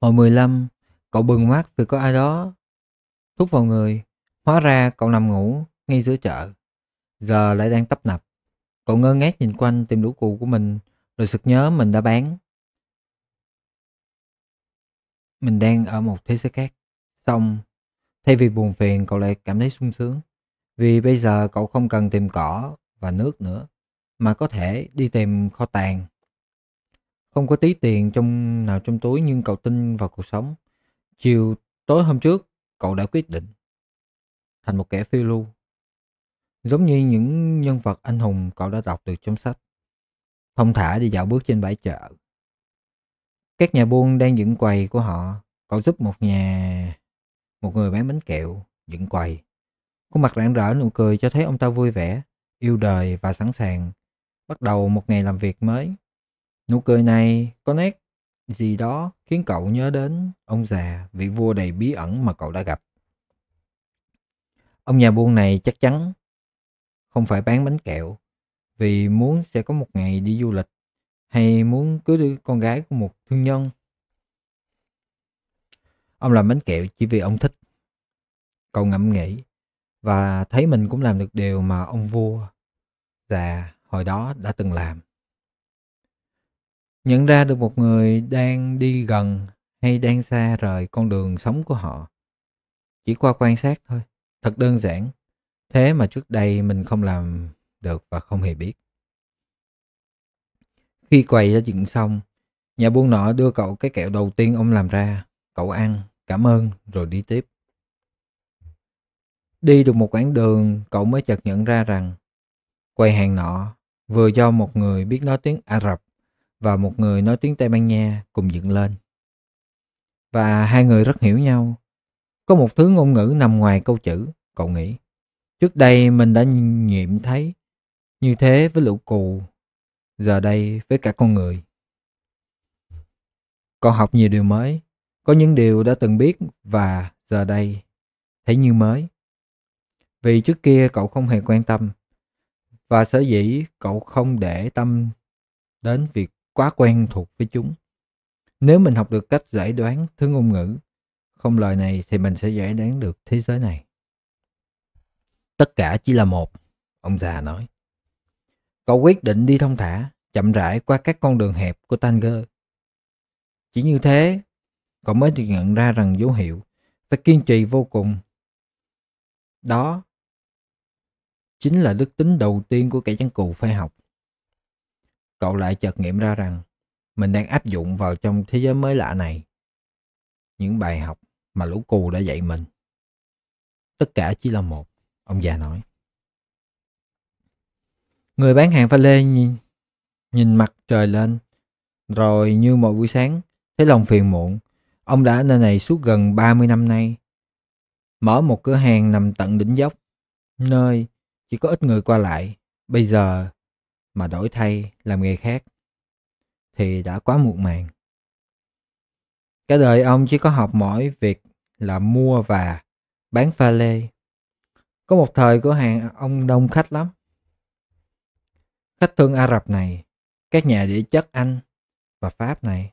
Hồi 15, cậu bừng mắt vì có ai đó thúc vào người. Hóa ra cậu nằm ngủ ngay giữa chợ. Giờ lại đang tấp nập. Cậu ngơ ngác nhìn quanh tìm đủ cụ của mình rồi sực nhớ mình đã bán. Mình đang ở một thế giới khác. Xong, thay vì buồn phiền cậu lại cảm thấy sung sướng. Vì bây giờ cậu không cần tìm cỏ và nước nữa mà có thể đi tìm kho tàng không có tí tiền trong nào trong túi nhưng cậu tin vào cuộc sống. Chiều tối hôm trước, cậu đã quyết định thành một kẻ phiêu lưu. Giống như những nhân vật anh hùng cậu đã đọc được trong sách. Thông thả đi dạo bước trên bãi chợ. Các nhà buôn đang dựng quầy của họ. Cậu giúp một nhà... một người bán bánh kẹo dựng quầy. Khuôn mặt rạng rỡ nụ cười cho thấy ông ta vui vẻ, yêu đời và sẵn sàng bắt đầu một ngày làm việc mới. Nụ cười này có nét gì đó khiến cậu nhớ đến ông già, vị vua đầy bí ẩn mà cậu đã gặp. Ông nhà buôn này chắc chắn không phải bán bánh kẹo vì muốn sẽ có một ngày đi du lịch hay muốn cưới đứa con gái của một thương nhân. Ông làm bánh kẹo chỉ vì ông thích. Cậu ngẫm nghĩ và thấy mình cũng làm được điều mà ông vua già hồi đó đã từng làm nhận ra được một người đang đi gần hay đang xa rời con đường sống của họ chỉ qua quan sát thôi thật đơn giản thế mà trước đây mình không làm được và không hề biết khi quầy đã dựng xong nhà buôn nọ đưa cậu cái kẹo đầu tiên ông làm ra cậu ăn cảm ơn rồi đi tiếp đi được một quãng đường cậu mới chợt nhận ra rằng quầy hàng nọ vừa do một người biết nói tiếng ả rập và một người nói tiếng Tây Ban Nha cùng dựng lên. Và hai người rất hiểu nhau. Có một thứ ngôn ngữ nằm ngoài câu chữ, cậu nghĩ. Trước đây mình đã nghiệm thấy như thế với lũ cù, giờ đây với cả con người. Con học nhiều điều mới, có những điều đã từng biết và giờ đây thấy như mới. Vì trước kia cậu không hề quan tâm và sở dĩ cậu không để tâm đến việc quá quen thuộc với chúng. Nếu mình học được cách giải đoán thứ ngôn ngữ không lời này thì mình sẽ giải đoán được thế giới này. Tất cả chỉ là một, ông già nói. Cậu quyết định đi thông thả, chậm rãi qua các con đường hẹp của Tanger. Chỉ như thế, cậu mới được nhận ra rằng dấu hiệu phải kiên trì vô cùng. Đó chính là đức tính đầu tiên của kẻ chăn cừu phải học. Cậu lại chợt nghiệm ra rằng mình đang áp dụng vào trong thế giới mới lạ này. Những bài học mà lũ cù đã dạy mình. Tất cả chỉ là một, ông già nói. Người bán hàng pha lê nhìn, nhìn mặt trời lên, rồi như mọi buổi sáng, thấy lòng phiền muộn. Ông đã ở nơi này suốt gần 30 năm nay. Mở một cửa hàng nằm tận đỉnh dốc, nơi chỉ có ít người qua lại. Bây giờ mà đổi thay làm nghề khác thì đã quá muộn màng. Cả đời ông chỉ có học mỗi việc là mua và bán pha lê. Có một thời cửa hàng ông đông khách lắm. Khách thương Ả Rập này, các nhà địa chất Anh và Pháp này,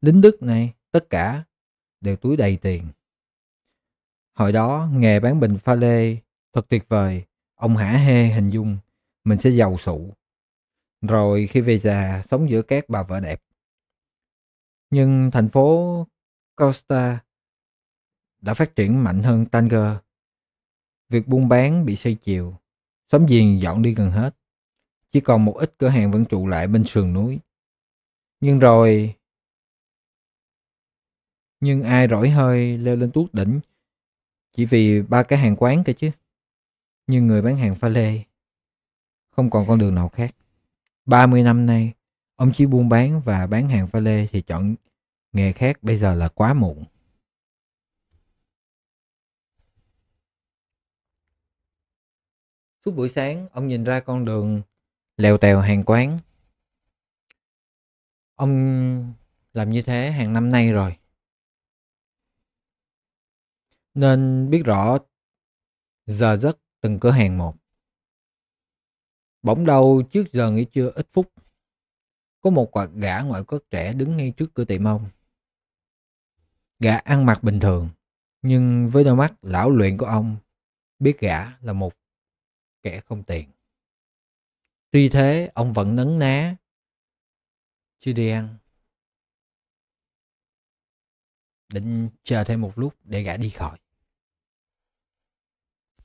lính Đức này, tất cả đều túi đầy tiền. Hồi đó, nghề bán bình pha lê thật tuyệt vời. Ông hả hê hình dung mình sẽ giàu sụ rồi khi về già sống giữa các bà vợ đẹp. Nhưng thành phố Costa đã phát triển mạnh hơn Tanger. Việc buôn bán bị xây chiều, xóm giềng dọn đi gần hết. Chỉ còn một ít cửa hàng vẫn trụ lại bên sườn núi. Nhưng rồi... Nhưng ai rỗi hơi leo lên tuốt đỉnh chỉ vì ba cái hàng quán cơ chứ. Nhưng người bán hàng pha lê không còn con đường nào khác. 30 năm nay, ông chỉ buôn bán và bán hàng pha lê thì chọn nghề khác bây giờ là quá muộn. Suốt buổi sáng, ông nhìn ra con đường lèo tèo hàng quán. Ông làm như thế hàng năm nay rồi. Nên biết rõ giờ giấc từng cửa hàng một. Bỗng đâu trước giờ nghỉ trưa ít phút, có một quạt gã ngoại quốc trẻ đứng ngay trước cửa tiệm ông. Gã ăn mặc bình thường, nhưng với đôi mắt lão luyện của ông, biết gã là một kẻ không tiền. Tuy thế, ông vẫn nấn ná, chưa đi ăn. Định chờ thêm một lúc để gã đi khỏi.